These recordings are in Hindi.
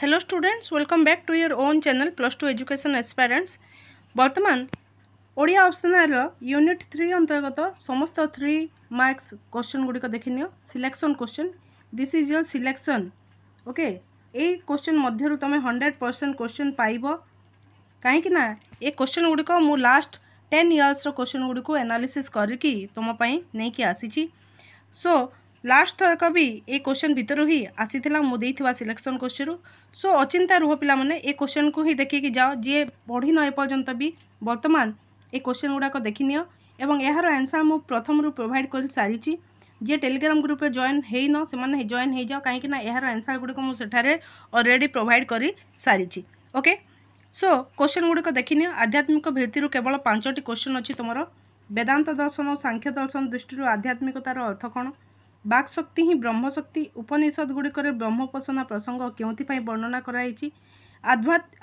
hello students welcome back to your own channel plus two education aspirants बर्तमान ଓଡ଼ିଆ ଅପ୍ସନାଲ୍ର ୟୁନିଟ୍ ଥ୍ରୀ ଅନ୍ତର୍ଗତ ସମସ୍ତ ଥ୍ରୀ ମାର୍କସ୍ କୋଶ୍ଚନ୍ ଗୁଡ଼ିକ ଦେଖିନିଅ selection question this is your selection okay ଏଇ କୋଶ୍ଚନ୍ ମଧ୍ୟରୁ ତୁମେ ହଣ୍ଡ୍ରେଡ଼ ପରସେଣ୍ଟ କୋଶ୍ଚନ୍ ପାଇବ କାହିଁକି ନା ଏ କୋଶ୍ଚନ୍ ଗୁଡ଼ିକ ମୁଁ ଲାଷ୍ଟ ଟେନ୍ ଇୟର୍ସର କୋଶ୍ଚନ୍ ଗୁଡ଼ିକୁ ଆନାଲିସିସ୍ କରିକି ତୁମ ପାଇଁ ନେଇକି ଆସିଛି ସୋ ଲାଷ୍ଟ ଥରକ ବି ଏ କ୍ୱେଶ୍ଚନ୍ ଭିତରୁ ହିଁ ଆସିଥିଲା ମୁଁ ଦେଇଥିବା ସିଲେକ୍ସନ୍ କୋଶ୍ଚିରୁ ସୋ ଅଚିନ୍ତା ରୁହ ପିଲାମାନେ ଏ କ୍ୱେଶ୍ଚନ୍କୁ ହିଁ ଦେଖିକି ଯାଅ ଯିଏ ପଢ଼ିନ ଏପର୍ଯ୍ୟନ୍ତ ବି ବର୍ତ୍ତମାନ ଏ କ୍ୱେଶ୍ଚନ୍ ଗୁଡ଼ାକ ଦେଖିନିଅ ଏବଂ ଏହାର ଆନ୍ସର୍ ମୁଁ ପ୍ରଥମରୁ ପ୍ରୋଭାଇଡ଼ କରିସାରିଛି ଯିଏ ଟେଲିଗ୍ରାମ ଗ୍ରୁପରେ ଜଏନ୍ ହେଇନ ସେମାନେ ଜଏନ୍ ହେଇଯାଅ କାହିଁକିନା ଏହାର ଆନ୍ସର୍ ଗୁଡ଼ିକ ମୁଁ ସେଠାରେ ଅଲରେଡ଼ି ପ୍ରୋଭାଇଡ଼ କରିସାରିଛି ଓକେ ସୋ କ୍ୱେଶ୍ଚନ୍ ଗୁଡ଼ିକ ଦେଖିନିଅ ଆଧ୍ୟାତ୍ମିକ ଭିତ୍ତିରୁ କେବଳ ପାଞ୍ଚଟି କ୍ୱେଶ୍ଚନ୍ ଅଛି ତୁମର ବେଦାନ୍ତ ଦର୍ଶନ ସାଂଖ୍ୟ ଦର୍ଶନ ଦୃଷ୍ଟିରୁ ଆଧ୍ୟାତ୍ମିକତାର ଅର୍ଥ କ'ଣ ବାକ୍ଶକ୍ତି ହିଁ ବ୍ରହ୍ମଶକ୍ତି ଉପନିଷଦ ଗୁଡ଼ିକରେ ବ୍ରହ୍ମୋପାସନା ପ୍ରସଙ୍ଗ କେଉଁଥିପାଇଁ ବର୍ଣ୍ଣନା କରାଯାଇଛି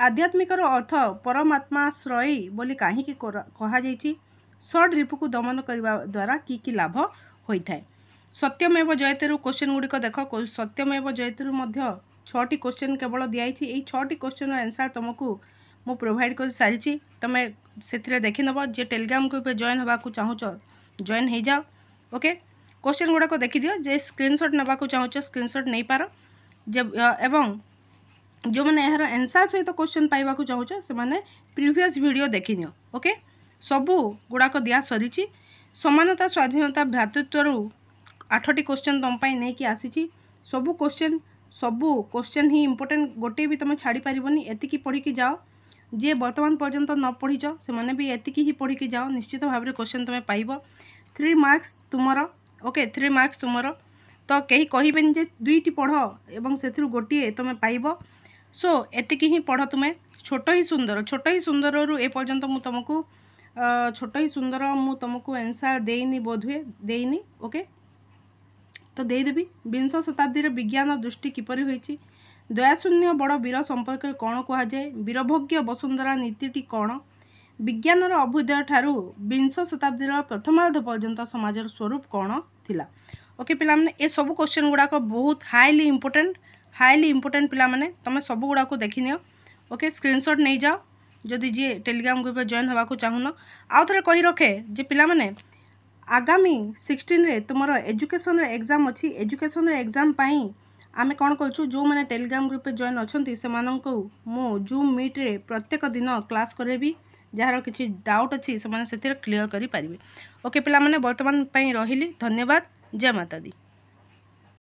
ଆଧ୍ୟାତ୍ମିକର ଅର୍ଥ ପରମାତ୍ମାଶ୍ରୟୀ ବୋଲି କାହିଁକି କୁହାଯାଇଛି ସର୍ଟ ରିପୁକୁ ଦମନ କରିବା ଦ୍ୱାରା କି କି ଲାଭ ହୋଇଥାଏ ସତ୍ୟମେବ ଜୟତେରୁ କୋଶ୍ଚିନ୍ ଗୁଡ଼ିକ ଦେଖ ସତ୍ୟମେବ ଜୟତେରୁ ମଧ୍ୟ ଛଅଟି କୋଶ୍ଚିନ୍ କେବଳ ଦିଆଯାଇଛି ଏଇ ଛଅଟି କୋଶ୍ଚିନ୍ର ଆନ୍ସର୍ ତୁମକୁ ମୁଁ ପ୍ରୋଭାଇଡ଼ କରି ସାରିଛି ତୁମେ ସେଥିରେ ଦେଖିନେବ ଯେ ଟେଲିଗ୍ରାମ ଗ୍ରୁପରେ ଜଏନ୍ ହେବାକୁ ଚାହୁଁଛ ଜଏନ୍ ହୋଇଯାଅ ଓକେ क्वेश्चन गुड़ाक देखीदिव जे स्क्रीनशट नाक चाहूँ स्क्रीनशट नहीं पार एवं जो मैंने यार एनसर सहित तो क्वेश्चन पाइबा चाहूँ से प्रिभस भिड देखीनि ओके सबू गुड़ाक दि सरी सामानता स्वाधीनता भ्रातृत्वर आठटी क्वेश्चन तुम्हें नहीं आसी सबू क्वेश्चन सबू क्वेश्चन ही इंपोर्टे गोटे भी तुम छाड़ी पारनि एति पढ़ी जाओ जे बर्तमान पर्यटन न पढ़ी से भी एति ही पढ़ी जाओ निश्चित भाव क्वेश्चन तुम्हें पाइब थ्री मार्क्स तुमर ওকে থ্রি মার্কস তোমার তো কেহি কহবেনি যে দুইটি পড় এবং সে গোটিয়ে তুমি পাইব সো এতিকি হি পড় তুমি ছোট হি সুন্দর ছোট হি সুন্দর এ পর্যন্ত মু তোমাকে ছোট হি সুন্দর মু তোমাকে আনসার দেইনি বোধহুয়ে দেইনি ওকে তো দেইদেবি বিংশ শতাব্দীর বিজ্ঞান দৃষ্টি কিপরি হয়েছে দয়াশূন্য বড় বীর সম্পর্কে কোণ কুহযায়ে বীরভোগ্য বসুন্ধরা নীতিটি কোণ ବିଜ୍ଞାନର ଅଭ୍ୟୁଦୟ ଠାରୁ ବିଂଶ ଶତାବ୍ଦୀର ପ୍ରଥମାର୍ଦ୍ଧ ପର୍ଯ୍ୟନ୍ତ ସମାଜର ସ୍ୱରୂପ କ'ଣ ଥିଲା ଓକେ ପିଲାମାନେ ଏସବୁ କ୍ୱେଶ୍ଚନ୍ ଗୁଡ଼ାକ ବହୁତ ହାଇଲି ଇମ୍ପୋର୍ଟାଣ୍ଟ ହାଇଲି ଇମ୍ପୋର୍ଟାଣ୍ଟ ପିଲାମାନେ ତୁମେ ସବୁଗୁଡ଼ାକୁ ଦେଖିନିଅ ଓକେ ସ୍କ୍ରିନ୍ସଟ୍ ନେଇଯାଅ ଯଦି ଯିଏ ଟେଲିଗ୍ରାମ ଗ୍ରୁପ୍ରେ ଜଏନ୍ ହେବାକୁ ଚାହୁଁନ ଆଉ ଥରେ କହି ରଖେ ଯେ ପିଲାମାନେ ଆଗାମୀ ସିକ୍ସଟିନ୍ରେ ତୁମର ଏଜୁକେସନ୍ର ଏକ୍ଜାମ୍ ଅଛି ଏଜୁକେସନ୍ର ଏକ୍ଜାମ୍ ପାଇଁ ଆମେ କ'ଣ କରୁଛୁ ଯେଉଁମାନେ ଟେଲିଗ୍ରାମ ଗ୍ରୁପରେ ଜଏନ୍ ଅଛନ୍ତି ସେମାନଙ୍କୁ ମୁଁ ଜୁମ୍ ମିଟ୍ରେ ପ୍ରତ୍ୟେକ ଦିନ କ୍ଲାସ୍ କରେଇବି जार किसी डाउट अच्छी से क्लीअर करें ओके पे बर्तमान रही धन्यवाद जय माता दी